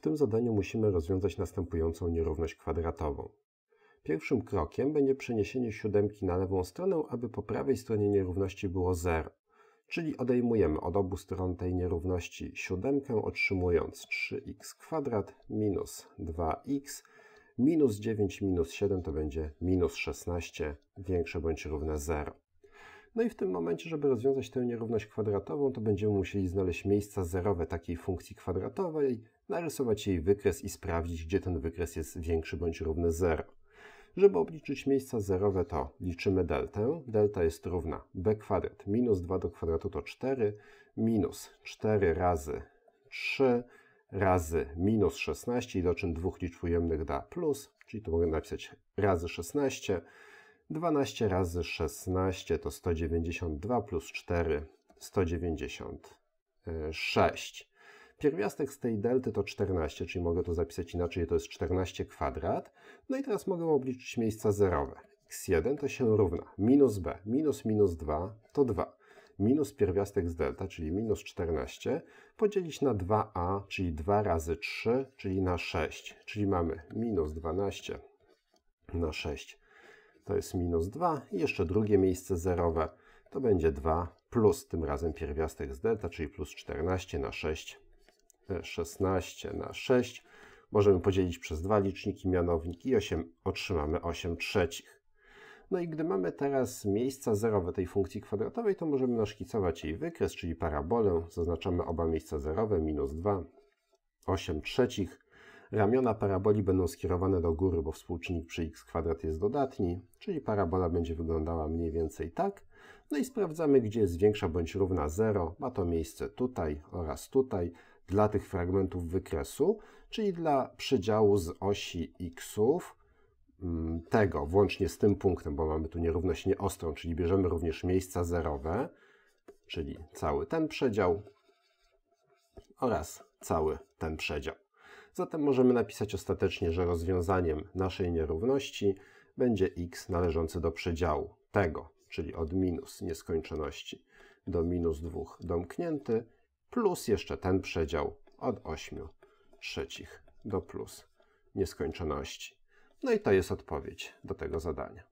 W tym zadaniu musimy rozwiązać następującą nierówność kwadratową. Pierwszym krokiem będzie przeniesienie siódemki na lewą stronę, aby po prawej stronie nierówności było 0. Czyli odejmujemy od obu stron tej nierówności siódemkę, otrzymując 3x kwadrat minus 2x minus 9 minus 7 to będzie minus 16 większe bądź równe 0. No i w tym momencie, żeby rozwiązać tę nierówność kwadratową, to będziemy musieli znaleźć miejsca zerowe takiej funkcji kwadratowej, narysować jej wykres i sprawdzić, gdzie ten wykres jest większy bądź równy 0. Żeby obliczyć miejsca zerowe to liczymy deltę. Delta jest równa b kwadrat minus 2 do kwadratu to 4 minus 4 razy 3 razy minus 16 i do doczyn dwóch liczb ujemnych da plus, czyli to mogę napisać razy 16. 12 razy 16 to 192 plus 4 196. Pierwiastek z tej delty to 14, czyli mogę to zapisać inaczej, to jest 14 kwadrat. No i teraz mogę obliczyć miejsca zerowe. x1 to się równa minus b, minus minus 2 to 2. Minus pierwiastek z delta, czyli minus 14, podzielić na 2a, czyli 2 razy 3, czyli na 6. Czyli mamy minus 12 na 6 to jest minus 2. I jeszcze drugie miejsce zerowe to będzie 2 plus tym razem pierwiastek z delta, czyli plus 14 na 6 16 na 6 możemy podzielić przez dwa liczniki mianownik i 8, otrzymamy 8 trzecich. No i gdy mamy teraz miejsca zerowe tej funkcji kwadratowej, to możemy naszkicować jej wykres, czyli parabolę. Zaznaczamy oba miejsca zerowe, minus 2, 8 trzecich. Ramiona paraboli będą skierowane do góry, bo współczynnik przy x kwadrat jest dodatni, czyli parabola będzie wyglądała mniej więcej tak. No i sprawdzamy, gdzie jest większa bądź równa 0. Ma to miejsce tutaj oraz tutaj dla tych fragmentów wykresu, czyli dla przedziału z osi xów mm, tego, włącznie z tym punktem, bo mamy tu nierówność nieostrą, czyli bierzemy również miejsca zerowe, czyli cały ten przedział oraz cały ten przedział. Zatem możemy napisać ostatecznie, że rozwiązaniem naszej nierówności będzie x należący do przedziału tego, czyli od minus nieskończoności do minus 2 domknięty plus jeszcze ten przedział od 8 trzecich do plus nieskończoności. No i to jest odpowiedź do tego zadania.